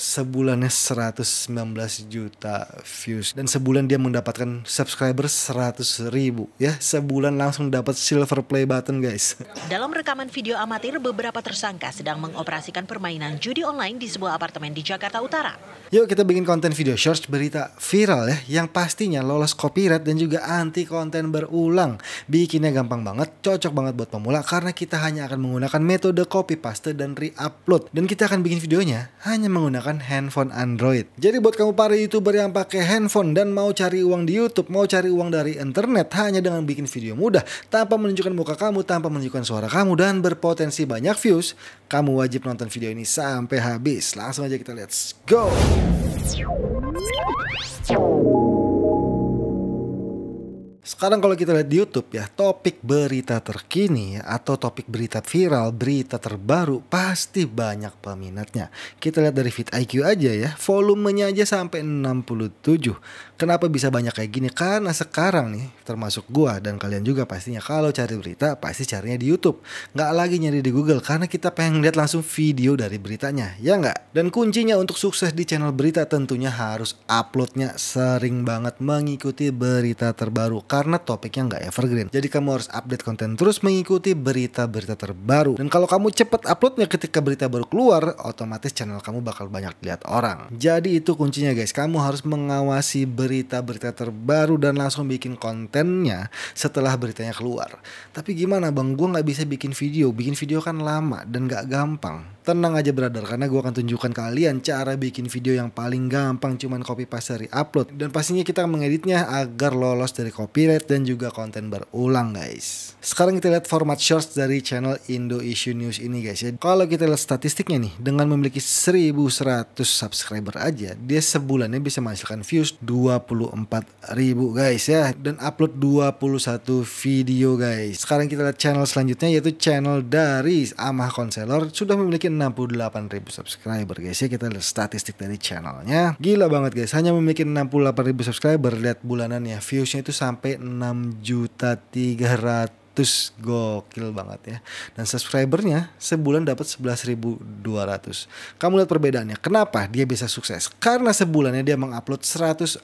sebulannya 119 juta views dan sebulan dia mendapatkan subscriber 100 ribu ya sebulan langsung dapat silver play button guys dalam rekaman video amatir beberapa tersangka sedang mengoperasikan permainan judi online di sebuah apartemen di Jakarta Utara yuk kita bikin konten video shorts berita viral ya yang pastinya lolos copyright dan juga anti konten berulang bikinnya gampang banget cocok banget buat pemula karena kita hanya akan menggunakan metode copy paste dan re-upload dan kita akan bikin videonya hanya menggunakan menggunakan handphone Android. Jadi buat kamu para YouTuber yang pakai handphone dan mau cari uang di YouTube, mau cari uang dari internet hanya dengan bikin video mudah tanpa menunjukkan muka kamu, tanpa menunjukkan suara kamu dan berpotensi banyak views, kamu wajib nonton video ini sampai habis. Langsung aja kita let's go. Sekarang kalau kita lihat di YouTube ya, topik berita terkini atau topik berita viral, berita terbaru pasti banyak peminatnya. Kita lihat dari Fit IQ aja ya, volumenya aja sampai 67. Kenapa bisa banyak kayak gini? Karena sekarang nih, termasuk gua dan kalian juga pastinya kalau cari berita pasti carinya di YouTube, nggak lagi nyari di Google karena kita pengen lihat langsung video dari beritanya, ya nggak? Dan kuncinya untuk sukses di channel berita tentunya harus uploadnya sering banget mengikuti berita terbaru karena topiknya nggak evergreen. Jadi kamu harus update konten terus mengikuti berita-berita terbaru. Dan kalau kamu cepat uploadnya ketika berita baru keluar, otomatis channel kamu bakal banyak dilihat orang. Jadi itu kuncinya guys, kamu harus mengawasi berita-berita terbaru dan langsung bikin kontennya setelah beritanya keluar. Tapi gimana bang, gue gak bisa bikin video. Bikin video kan lama dan gak gampang. Tenang aja brother, karena gue akan tunjukkan kalian cara bikin video yang paling gampang cuman copy paste dari upload. Dan pastinya kita mengeditnya agar lolos dari copyright dan juga konten berulang guys. Sekarang kita lihat format shorts dari channel Indo Issue News ini guys ya. Kalau kita lihat statistiknya nih, dengan memiliki 1100 subscriber aja, dia sebulannya bisa menghasilkan views 24.000 guys ya. Dan upload 21 video guys. Sekarang kita lihat channel selanjutnya yaitu channel dari Amah Konselor sudah memiliki 68.000 subscriber guys ya kita lihat statistik dari channelnya gila banget guys hanya memiliki 68.000 subscriber lihat bulanannya viewsnya itu sampai 6 juta 300 gokil banget ya dan subscribernya sebulan dapat 11.200 kamu lihat perbedaannya kenapa dia bisa sukses karena sebulannya dia mengupload 114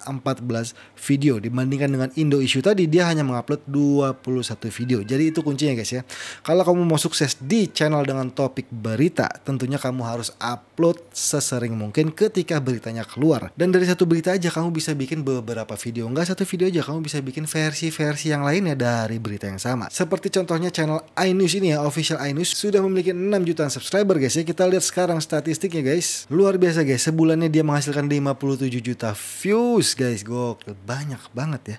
video dibandingkan dengan Indo Issue tadi dia hanya mengupload 21 video jadi itu kuncinya guys ya kalau kamu mau sukses di channel dengan topik berita tentunya kamu harus upload sesering mungkin ketika beritanya keluar dan dari satu berita aja kamu bisa bikin beberapa video Enggak satu video aja kamu bisa bikin versi-versi yang lainnya dari berita yang sama seperti contohnya channel iNews ini ya, official iNews sudah memiliki 6 jutaan subscriber guys ya. Kita lihat sekarang statistiknya guys. Luar biasa guys, sebulannya dia menghasilkan 57 juta views guys. Gokil, banyak banget ya.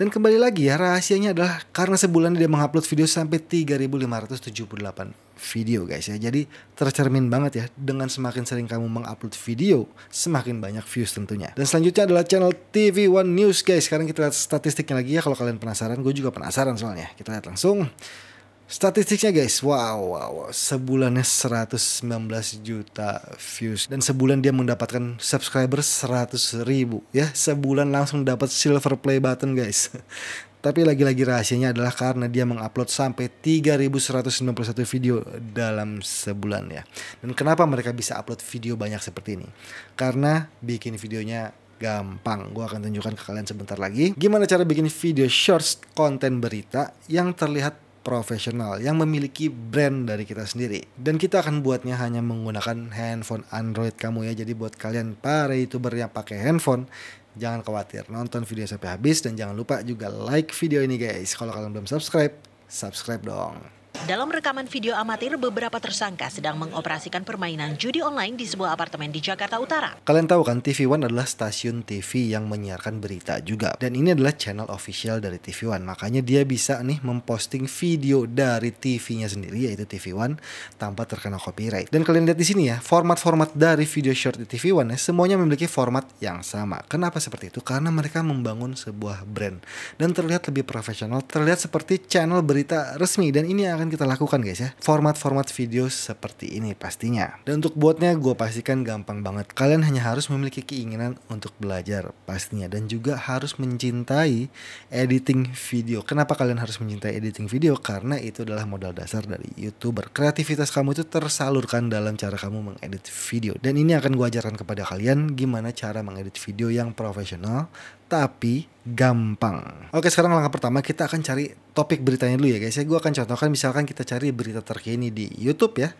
Dan kembali lagi ya, rahasianya adalah karena sebulan dia mengupload video sampai 3578 video guys ya. Jadi tercermin banget ya dengan semakin sering kamu mengupload video, semakin banyak views tentunya. Dan selanjutnya adalah channel TV One News guys. Sekarang kita lihat statistiknya lagi ya kalau kalian penasaran, gue juga penasaran soalnya. Kita lihat langsung. Statistiknya guys, wow, wow, wow. sebulannya 119 juta views dan sebulan dia mendapatkan subscriber 100 ribu ya, sebulan langsung dapat silver play button guys. Tapi lagi-lagi rahasianya adalah karena dia mengupload sampai 3191 video dalam sebulan ya. Dan kenapa mereka bisa upload video banyak seperti ini? Karena bikin videonya gampang. Gue akan tunjukkan ke kalian sebentar lagi. Gimana cara bikin video shorts konten berita yang terlihat profesional yang memiliki brand dari kita sendiri. Dan kita akan buatnya hanya menggunakan handphone Android kamu ya. Jadi buat kalian para youtuber yang pakai handphone, Jangan khawatir, nonton video sampai habis dan jangan lupa juga like video ini guys. Kalau kalian belum subscribe, subscribe dong. Dalam rekaman video amatir, beberapa tersangka sedang mengoperasikan permainan judi online di sebuah apartemen di Jakarta Utara. Kalian tahu kan, TV One adalah stasiun TV yang menyiarkan berita juga. Dan ini adalah channel official dari TV One. Makanya dia bisa nih memposting video dari TV-nya sendiri, yaitu TV One, tanpa terkena copyright. Dan kalian lihat di sini ya, format-format dari video short di TV One ya, semuanya memiliki format yang sama. Kenapa seperti itu? Karena mereka membangun sebuah brand. Dan terlihat lebih profesional, terlihat seperti channel berita resmi. Dan ini akan akan kita lakukan guys ya. Format-format video seperti ini pastinya. Dan untuk buatnya gue pastikan gampang banget. Kalian hanya harus memiliki keinginan untuk belajar pastinya. Dan juga harus mencintai editing video. Kenapa kalian harus mencintai editing video? Karena itu adalah modal dasar dari youtuber. Kreativitas kamu itu tersalurkan dalam cara kamu mengedit video. Dan ini akan gue ajarkan kepada kalian gimana cara mengedit video yang profesional tapi gampang. Oke, sekarang langkah pertama kita akan cari topik beritanya dulu ya guys. Ya, gue akan contohkan misalkan kita cari berita terkini di YouTube ya.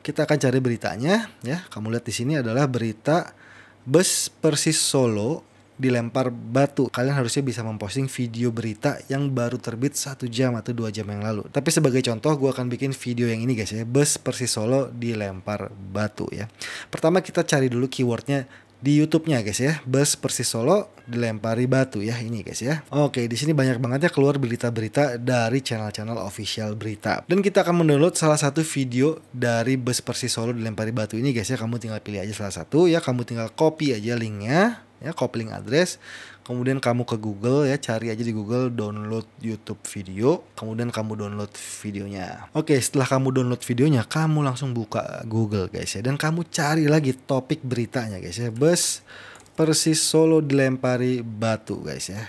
Kita akan cari beritanya ya. Kamu lihat di sini adalah berita bus Persis Solo dilempar batu. Kalian harusnya bisa memposting video berita yang baru terbit satu jam atau dua jam yang lalu. Tapi sebagai contoh, gue akan bikin video yang ini guys ya. Bus Persis Solo dilempar batu ya. Pertama kita cari dulu keywordnya di YouTube-nya guys ya. Bus Persis Solo dilempari batu ya ini guys ya. Oke, di sini banyak banget ya keluar berita-berita dari channel-channel official berita. Dan kita akan mendownload salah satu video dari bus Persis Solo dilempari batu ini guys ya. Kamu tinggal pilih aja salah satu ya, kamu tinggal copy aja linknya ya copy link address kemudian kamu ke Google ya cari aja di Google download YouTube video kemudian kamu download videonya oke setelah kamu download videonya kamu langsung buka Google guys ya dan kamu cari lagi topik beritanya guys ya bus Persis Solo dilempari batu guys ya.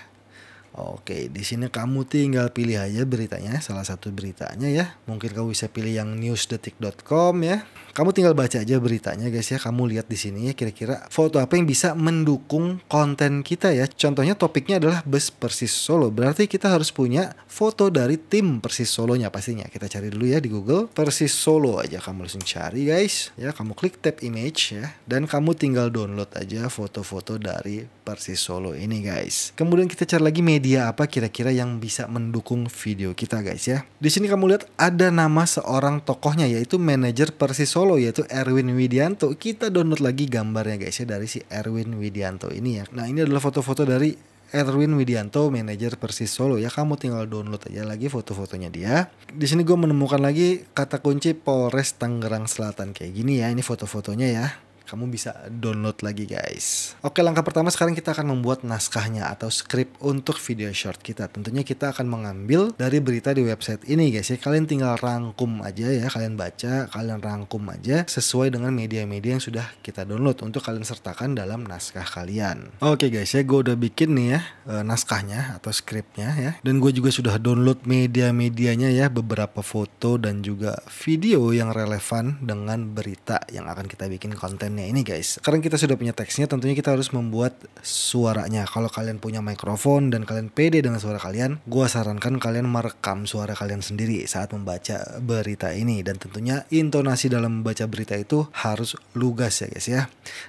Oke, di sini kamu tinggal pilih aja beritanya, salah satu beritanya ya. Mungkin kamu bisa pilih yang newsdetik.com ya. Kamu tinggal baca aja beritanya guys ya. Kamu lihat di sini ya kira-kira foto apa yang bisa mendukung konten kita ya. Contohnya topiknya adalah bus Persis Solo. Berarti kita harus punya foto dari tim Persis Solonya pastinya. Kita cari dulu ya di Google Persis Solo aja kamu langsung cari guys. Ya, kamu klik tab image ya dan kamu tinggal download aja foto-foto dari Persis Solo ini guys. Kemudian kita cari lagi media media apa kira-kira yang bisa mendukung video kita guys ya. Di sini kamu lihat ada nama seorang tokohnya yaitu manajer Persis Solo yaitu Erwin Widianto. Kita download lagi gambarnya guys ya dari si Erwin Widianto ini ya. Nah, ini adalah foto-foto dari Erwin Widianto, manajer Persis Solo ya. Kamu tinggal download aja lagi foto-fotonya dia. Di sini gue menemukan lagi kata kunci Polres Tangerang Selatan kayak gini ya. Ini foto-fotonya ya kamu bisa download lagi guys. Oke langkah pertama sekarang kita akan membuat naskahnya atau script untuk video short kita. Tentunya kita akan mengambil dari berita di website ini guys ya. Kalian tinggal rangkum aja ya, kalian baca, kalian rangkum aja sesuai dengan media-media yang sudah kita download untuk kalian sertakan dalam naskah kalian. Oke guys ya, gue udah bikin nih ya eh, naskahnya atau scriptnya ya. Dan gue juga sudah download media-medianya ya, beberapa foto dan juga video yang relevan dengan berita yang akan kita bikin konten Nah, ini guys. sekarang kita sudah punya teksnya tentunya kita harus membuat suaranya. Kalau kalian punya mikrofon dan kalian pede dengan suara kalian, gue sarankan kalian merekam suara kalian sendiri saat membaca berita ini dan tentunya intonasi dalam membaca berita itu harus lugas ya guys ya.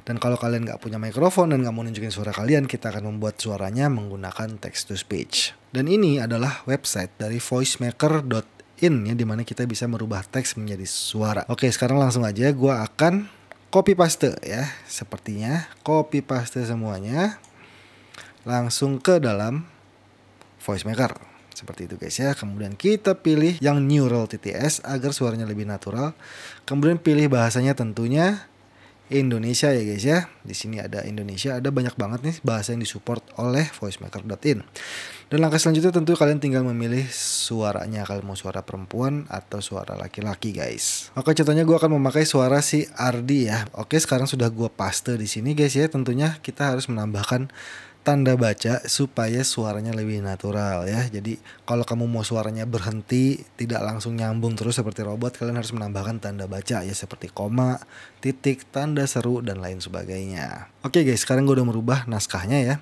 Dan kalau kalian nggak punya mikrofon dan nggak mau nunjukin suara kalian, kita akan membuat suaranya menggunakan text to speech. Dan ini adalah website dari In ya dimana kita bisa merubah teks menjadi suara. Oke sekarang langsung aja gue akan copy paste ya sepertinya copy paste semuanya langsung ke dalam voice maker seperti itu guys ya kemudian kita pilih yang neural TTS agar suaranya lebih natural kemudian pilih bahasanya tentunya Indonesia ya guys ya. Di sini ada Indonesia, ada banyak banget nih bahasa yang disupport oleh voicemaker.in. Dan langkah selanjutnya tentu kalian tinggal memilih suaranya kalian mau suara perempuan atau suara laki-laki guys. Oke contohnya gue akan memakai suara si Ardi ya. Oke sekarang sudah gue paste di sini guys ya. Tentunya kita harus menambahkan tanda baca supaya suaranya lebih natural ya. Jadi kalau kamu mau suaranya berhenti tidak langsung nyambung terus seperti robot kalian harus menambahkan tanda baca ya seperti koma, titik, tanda seru dan lain sebagainya. Oke guys, sekarang gue udah merubah naskahnya ya.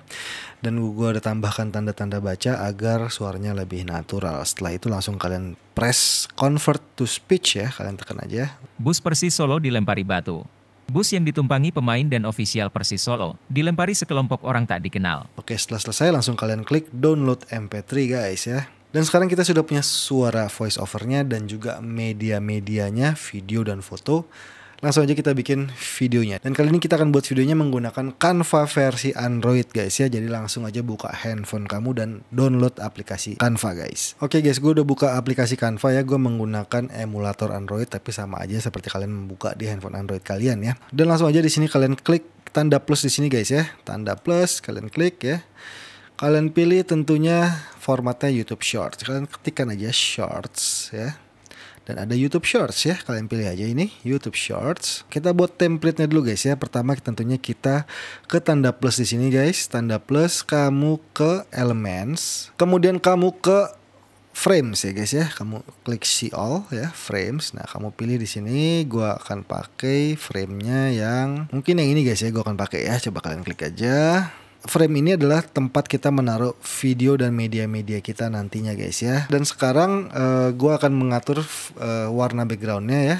Dan gue udah tambahkan tanda-tanda baca agar suaranya lebih natural. Setelah itu langsung kalian press convert to speech ya, kalian tekan aja. Ya. Bus Persis Solo dilempari batu. Bus yang ditumpangi pemain dan ofisial Persis Solo dilempari sekelompok orang tak dikenal. Oke, setelah selesai langsung kalian klik download MP3 guys ya. Dan sekarang kita sudah punya suara voice overnya dan juga media-medianya, video dan foto langsung aja kita bikin videonya. Dan kali ini kita akan buat videonya menggunakan Canva versi Android guys ya. Jadi langsung aja buka handphone kamu dan download aplikasi Canva guys. Oke guys, gue udah buka aplikasi Canva ya. Gue menggunakan emulator Android tapi sama aja seperti kalian membuka di handphone Android kalian ya. Dan langsung aja di sini kalian klik tanda plus di sini guys ya. Tanda plus kalian klik ya. Kalian pilih tentunya formatnya YouTube Shorts. Kalian ketikkan aja Shorts ya dan ada YouTube Shorts ya, kalian pilih aja ini YouTube Shorts. Kita buat templatenya dulu guys ya. Pertama tentunya kita ke tanda plus di sini guys, tanda plus kamu ke elements, kemudian kamu ke frames ya guys ya. Kamu klik see all ya, frames. Nah, kamu pilih di sini gua akan pakai framenya yang mungkin yang ini guys ya, gua akan pakai ya. Coba kalian klik aja frame ini adalah tempat kita menaruh video dan media-media kita nantinya guys ya. Dan sekarang uh, eh, gue akan mengatur uh, warna backgroundnya ya.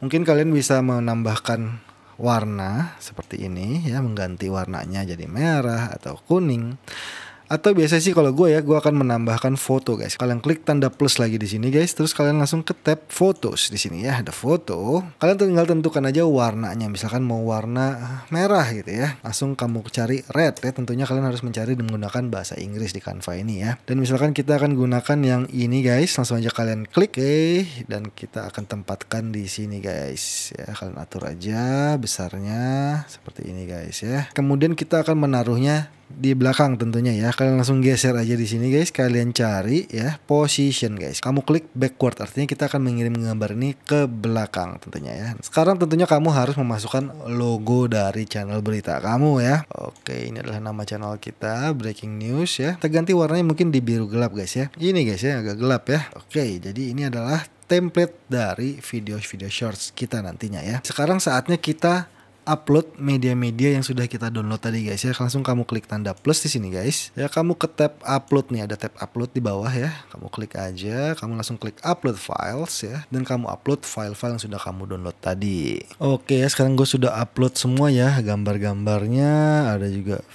Mungkin kalian bisa menambahkan warna seperti ini ya, mengganti warnanya jadi merah atau kuning atau biasa sih kalau gue ya, gue akan menambahkan foto guys. Kalian klik tanda plus lagi di sini guys, terus kalian langsung ke tab photos di sini ya, ada foto. Kalian tinggal tentukan aja warnanya, misalkan mau warna merah gitu ya. Langsung kamu cari red ya, tentunya kalian harus mencari dan menggunakan bahasa Inggris di Canva ini ya. Dan misalkan kita akan gunakan yang ini guys, langsung aja kalian klik, eh dan kita akan tempatkan di sini guys. Ya, kalian atur aja besarnya seperti ini guys ya. Kemudian kita akan menaruhnya di belakang tentunya ya. Kalian langsung geser aja di sini guys. Kalian cari ya position guys. Kamu klik backward artinya kita akan mengirim gambar ini ke belakang tentunya ya. Sekarang tentunya kamu harus memasukkan logo dari channel berita kamu ya. Oke, ini adalah nama channel kita Breaking News ya. Kita ganti warnanya mungkin di biru gelap guys ya. Ini guys ya agak gelap ya. Oke, jadi ini adalah template dari video-video shorts kita nantinya ya. Sekarang saatnya kita upload media-media yang sudah kita download tadi guys ya. Langsung kamu klik tanda plus di sini guys. Ya kamu ke tab upload nih ada tab upload di bawah ya. Kamu klik aja, kamu langsung klik upload files ya dan kamu upload file-file yang sudah kamu download tadi. Oke ya sekarang gue sudah upload semua ya gambar-gambarnya ada juga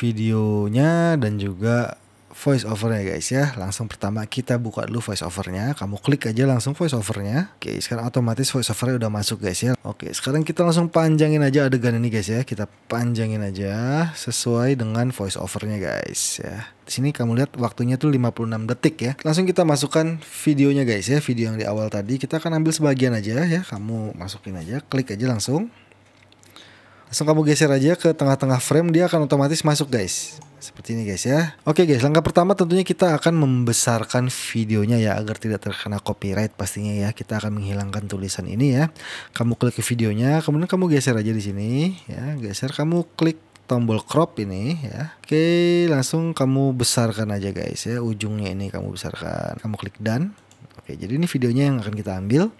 videonya dan juga voice overnya guys ya langsung pertama kita buka dulu voice overnya kamu klik aja langsung voice overnya oke sekarang otomatis voice overnya udah masuk guys ya oke sekarang kita langsung panjangin aja adegan ini guys ya kita panjangin aja sesuai dengan voice overnya guys ya di sini kamu lihat waktunya tuh 56 detik ya. Langsung kita masukkan videonya guys ya, video yang di awal tadi. Kita akan ambil sebagian aja ya, kamu masukin aja, klik aja langsung. Langsung kamu geser aja ke tengah-tengah frame, dia akan otomatis masuk guys. Seperti ini guys ya. Oke guys, langkah pertama tentunya kita akan membesarkan videonya ya agar tidak terkena copyright pastinya ya. Kita akan menghilangkan tulisan ini ya. Kamu klik ke videonya, kemudian kamu geser aja di sini ya. Geser kamu klik tombol crop ini ya. Oke, langsung kamu besarkan aja guys ya. Ujungnya ini kamu besarkan. Kamu klik done. Oke, jadi ini videonya yang akan kita ambil.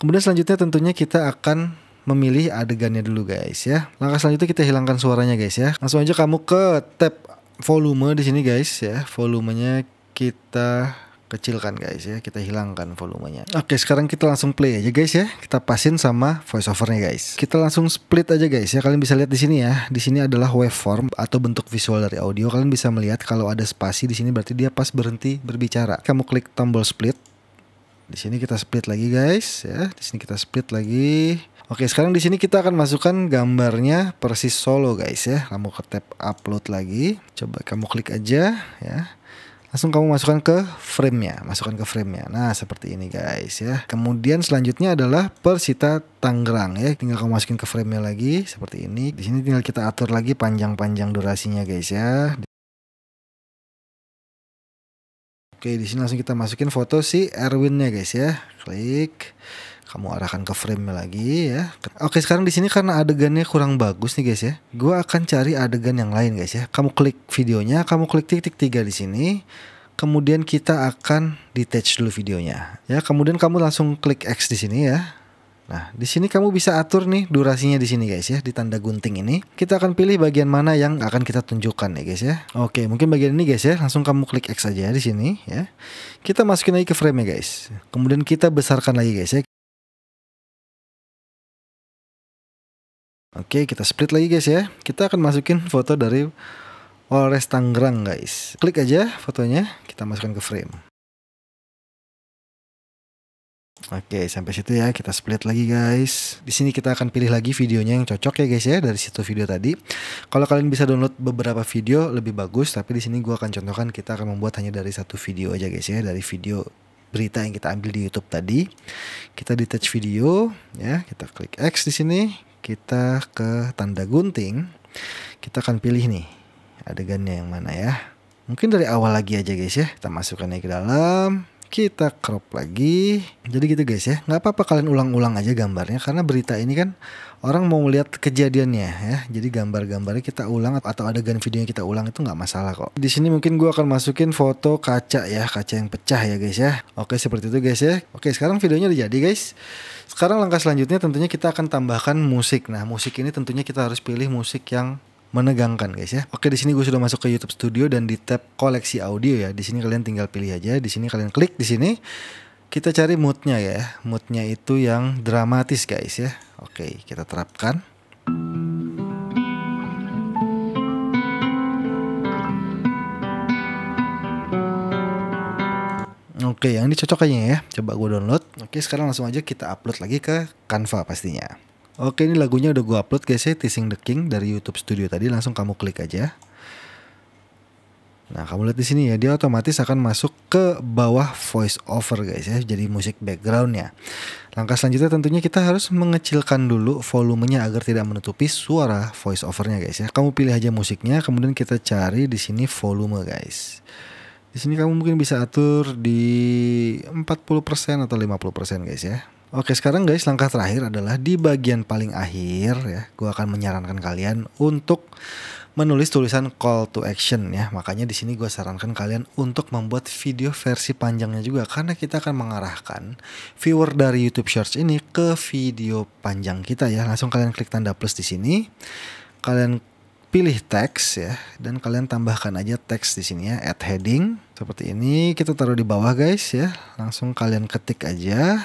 Kemudian selanjutnya tentunya kita akan memilih adegannya dulu guys ya. Langkah selanjutnya kita hilangkan suaranya guys ya. Langsung aja kamu ke tab volume di sini guys ya. Volumenya kita kecilkan guys ya. Kita hilangkan volumenya. Oke, sekarang kita langsung play aja guys ya. Kita pasin sama voice overnya guys. Kita langsung split aja guys ya. Kalian bisa lihat di sini ya. Di sini adalah waveform atau bentuk visual dari audio. Kalian bisa melihat kalau ada spasi di sini berarti dia pas berhenti berbicara. Kamu klik tombol split di sini kita split lagi guys ya. Di sini kita split lagi. Oke, sekarang di sini kita akan masukkan gambarnya persis solo guys ya. Kamu ke tab upload lagi. Coba kamu klik aja ya. Langsung kamu masukkan ke frame framenya, masukkan ke frame framenya. Nah seperti ini guys ya. Kemudian selanjutnya adalah Persita Tangerang ya. Tinggal kamu masukin ke frame framenya lagi seperti ini. Di sini tinggal kita atur lagi panjang-panjang durasinya guys ya. Di Oke, di sini langsung kita masukin foto si erwin ya, guys ya. Klik kamu arahkan ke frame lagi ya. Oke, sekarang di sini karena adegannya kurang bagus nih guys ya. Gua akan cari adegan yang lain guys ya. Kamu klik videonya, kamu klik titik tiga di sini. Kemudian kita akan detach dulu videonya. Ya, kemudian kamu langsung klik X di sini ya. Nah, di sini kamu bisa atur nih durasinya di sini guys ya, di tanda gunting ini. Kita akan pilih bagian mana yang akan kita tunjukkan ya guys ya. Oke, mungkin bagian ini guys ya, langsung kamu klik X aja di sini ya. Kita masukin lagi ke frame ya guys. Kemudian kita besarkan lagi guys ya. Oke, kita split lagi guys ya. Kita akan masukin foto dari Polres Tangerang guys. Klik aja fotonya, kita masukkan ke frame. Oke, sampai situ ya. Kita split lagi, guys. Di sini kita akan pilih lagi videonya yang cocok ya, guys ya, dari situ video tadi. Kalau kalian bisa download beberapa video lebih bagus, tapi di sini gua akan contohkan kita akan membuat hanya dari satu video aja, guys ya, dari video berita yang kita ambil di YouTube tadi. Kita detach video ya, kita klik X di sini, kita ke tanda gunting. Kita akan pilih nih adegannya yang mana ya. Mungkin dari awal lagi aja, guys ya. Kita masukkannya ke dalam kita crop lagi jadi gitu guys ya nggak apa-apa kalian ulang-ulang aja gambarnya karena berita ini kan orang mau melihat kejadiannya ya jadi gambar-gambarnya kita ulang atau ada adegan videonya kita ulang itu nggak masalah kok di sini mungkin gua akan masukin foto kaca ya kaca yang pecah ya guys ya oke seperti itu guys ya oke sekarang videonya udah jadi guys sekarang langkah selanjutnya tentunya kita akan tambahkan musik nah musik ini tentunya kita harus pilih musik yang menegangkan guys ya. Oke di sini gue sudah masuk ke YouTube Studio dan di tab koleksi audio ya. Di sini kalian tinggal pilih aja. Di sini kalian klik di sini kita cari moodnya ya. Moodnya itu yang dramatis guys ya. Oke kita terapkan. Oke, yang ini cocok kayaknya ya. Coba gue download. Oke, sekarang langsung aja kita upload lagi ke Canva pastinya. Oke ini lagunya udah gue upload guys ya Teasing the King dari YouTube Studio tadi langsung kamu klik aja. Nah kamu lihat di sini ya dia otomatis akan masuk ke bawah voice over guys ya jadi musik backgroundnya. Langkah selanjutnya tentunya kita harus mengecilkan dulu volumenya agar tidak menutupi suara voice overnya guys ya. Kamu pilih aja musiknya kemudian kita cari di sini volume guys. Di sini kamu mungkin bisa atur di 40% atau 50% guys ya. Oke sekarang guys langkah terakhir adalah di bagian paling akhir ya gue akan menyarankan kalian untuk menulis tulisan call to action ya makanya di sini gue sarankan kalian untuk membuat video versi panjangnya juga karena kita akan mengarahkan viewer dari YouTube Shorts ini ke video panjang kita ya langsung kalian klik tanda plus di sini kalian pilih teks ya dan kalian tambahkan aja teks di sini ya add heading seperti ini kita taruh di bawah guys ya langsung kalian ketik aja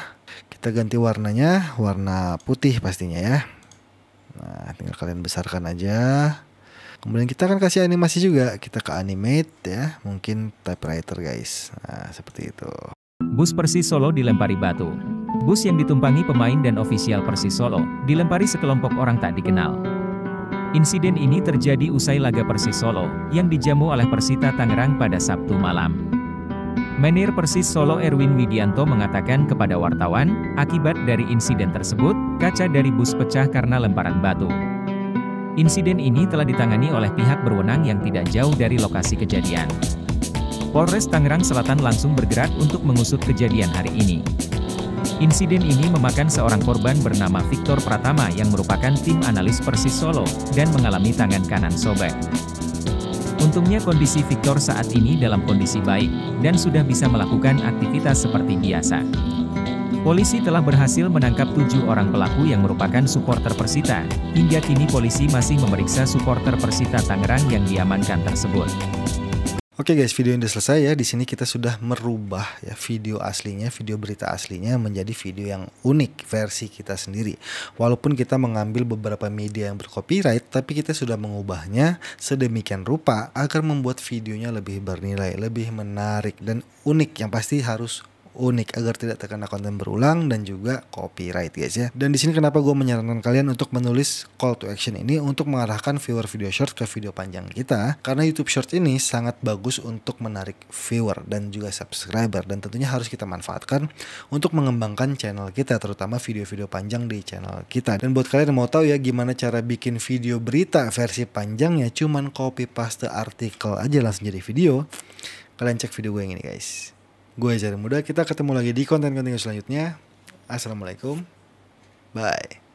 kita ganti warnanya warna putih pastinya ya nah tinggal kalian besarkan aja kemudian kita akan kasih animasi juga kita ke animate ya mungkin typewriter guys nah seperti itu bus Persis Solo dilempari batu bus yang ditumpangi pemain dan ofisial Persis Solo dilempari sekelompok orang tak dikenal Insiden ini terjadi usai laga Persis Solo, yang dijamu oleh Persita Tangerang pada Sabtu malam. Menir Persis Solo Erwin Widianto mengatakan kepada wartawan, akibat dari insiden tersebut, kaca dari bus pecah karena lemparan batu. Insiden ini telah ditangani oleh pihak berwenang yang tidak jauh dari lokasi kejadian. Polres Tangerang Selatan langsung bergerak untuk mengusut kejadian hari ini. Insiden ini memakan seorang korban bernama Victor Pratama yang merupakan tim analis Persis Solo, dan mengalami tangan kanan sobek. Untungnya kondisi Victor saat ini dalam kondisi baik, dan sudah bisa melakukan aktivitas seperti biasa. Polisi telah berhasil menangkap tujuh orang pelaku yang merupakan supporter Persita. Hingga kini polisi masih memeriksa supporter Persita Tangerang yang diamankan tersebut. Oke okay guys, video ini selesai ya. Di sini kita sudah merubah ya video aslinya, video berita aslinya menjadi video yang unik versi kita sendiri. Walaupun kita mengambil beberapa media yang bercopyright, tapi kita sudah mengubahnya sedemikian rupa agar membuat videonya lebih bernilai, lebih menarik dan unik yang pasti harus unik agar tidak terkena konten berulang dan juga copyright guys ya. Dan di sini kenapa gue menyarankan kalian untuk menulis call to action ini untuk mengarahkan viewer video short ke video panjang kita karena YouTube Short ini sangat bagus untuk menarik viewer dan juga subscriber dan tentunya harus kita manfaatkan untuk mengembangkan channel kita terutama video-video panjang di channel kita. Dan buat kalian yang mau tahu ya gimana cara bikin video berita versi panjangnya cuman copy paste artikel aja langsung jadi video. Kalian cek video gue yang ini guys. Gue Jari Muda, kita ketemu lagi di konten-konten selanjutnya. Assalamualaikum. Bye.